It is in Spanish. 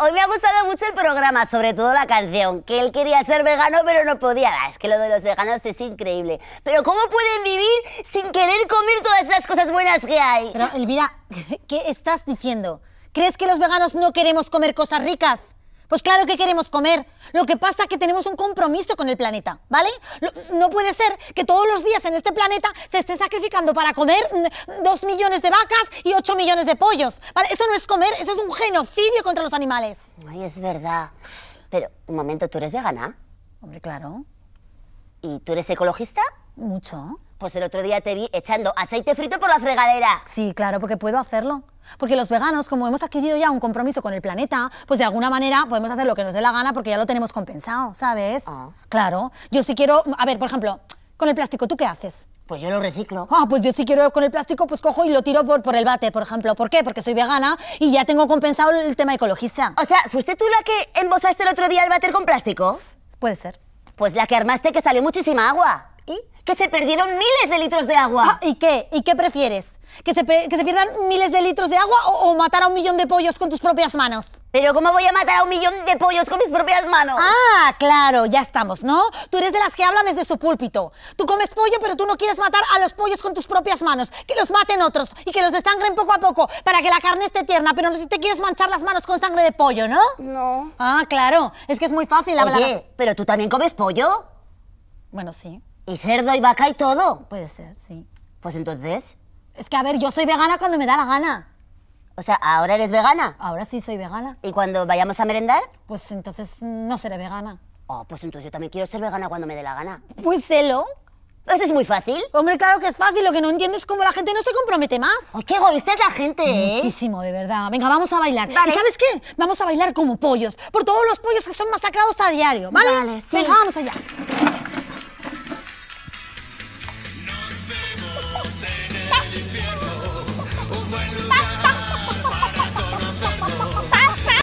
Hoy me ha gustado mucho el programa, sobre todo la canción, que él quería ser vegano pero no podía. Ah, es que lo de los veganos es increíble. Pero ¿cómo pueden vivir sin querer comer todas esas cosas buenas que hay? Pero Elvira, ¿qué estás diciendo? ¿Crees que los veganos no queremos comer cosas ricas? Pues claro que queremos comer. Lo que pasa es que tenemos un compromiso con el planeta, ¿vale? No puede ser que todos los días en este planeta se esté sacrificando para comer dos millones de vacas y ocho millones de pollos. ¿vale? Eso no es comer, eso es un genocidio contra los animales. Ay, es verdad. Pero, un momento, ¿tú eres vegana? Hombre, claro. ¿Y tú eres ecologista? Mucho. Pues el otro día te vi echando aceite frito por la fregadera. Sí, claro, porque puedo hacerlo. Porque los veganos, como hemos adquirido ya un compromiso con el planeta, pues de alguna manera podemos hacer lo que nos dé la gana porque ya lo tenemos compensado, ¿sabes? Ah. Claro. Yo sí quiero, a ver, por ejemplo, con el plástico, ¿tú qué haces? Pues yo lo reciclo. Ah, pues yo sí quiero con el plástico, pues cojo y lo tiro por, el bate, por ejemplo. ¿Por qué? Porque soy vegana y ya tengo compensado el tema ecologista. O sea, ¿fuiste tú la que embozaste el otro día el bater con plástico? Puede ser. Pues la que armaste que salió muchísima agua. ¿Y? que se perdieron miles de litros de agua. Ah, ¿Y qué? ¿Y qué prefieres? ¿Que se, pierdan miles de litros de agua o, matar a un millón de pollos con tus propias manos? Pero ¿cómo voy a matar a un millón de pollos con mis propias manos? Ah, claro, ya estamos, ¿no? Tú eres de las que hablan desde su púlpito. Tú comes pollo, pero tú no quieres matar a los pollos con tus propias manos. Que los maten otros y que los desangren poco a poco para que la carne esté tierna, pero no te quieres manchar las manos con sangre de pollo, ¿no? No. Ah, claro. Es que es muy fácil hablar. Oye, pero tú también comes pollo. Bueno, sí. ¿Y cerdo y vaca y todo? Puede ser, sí. Pues entonces... Es que, a ver, yo soy vegana cuando me da la gana. O sea, ¿ahora eres vegana? Ahora sí soy vegana. ¿Y cuando vayamos a merendar? Pues entonces no seré vegana. Oh, pues entonces yo también quiero ser vegana cuando me dé la gana. Pues sélo. Eso es muy fácil. Hombre, claro que es fácil. Lo que no entiendo es cómo la gente no se compromete más. ¡Qué egoísta es la gente! ¿eh? Muchísimo, de verdad. Venga, vamos a bailar. ¿Y sabes qué? Vamos a bailar como pollos. Por todos los pollos que son masacrados a diario, ¿vale? sí. Venga, vamos allá. Did it